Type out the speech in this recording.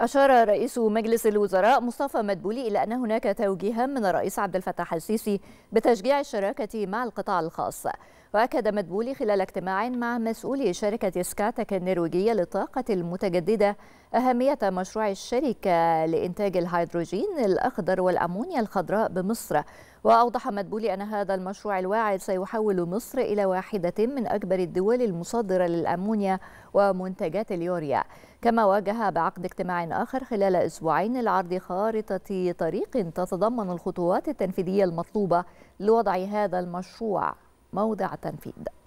أشار رئيس مجلس الوزراء مصطفى مدبولي إلى أن هناك توجيها من الرئيس عبد الفتاح السيسي بتشجيع الشراكة مع القطاع الخاص وأكد مدبولي خلال اجتماع مع مسؤولي شركة سكاتك النرويجية للطاقة المتجددة أهمية مشروع الشركة لإنتاج الهيدروجين الأخضر والأمونيا الخضراء بمصر وأوضح مدبولي أن هذا المشروع الواعد سيحول مصر إلى واحدة من أكبر الدول المصدرة للأمونيا ومنتجات اليوريا كما واجه بعقد اجتماع آخر خلال أسبوعين لعرض خارطة طريق تتضمن الخطوات التنفيذية المطلوبة لوضع هذا المشروع موضع تنفيذ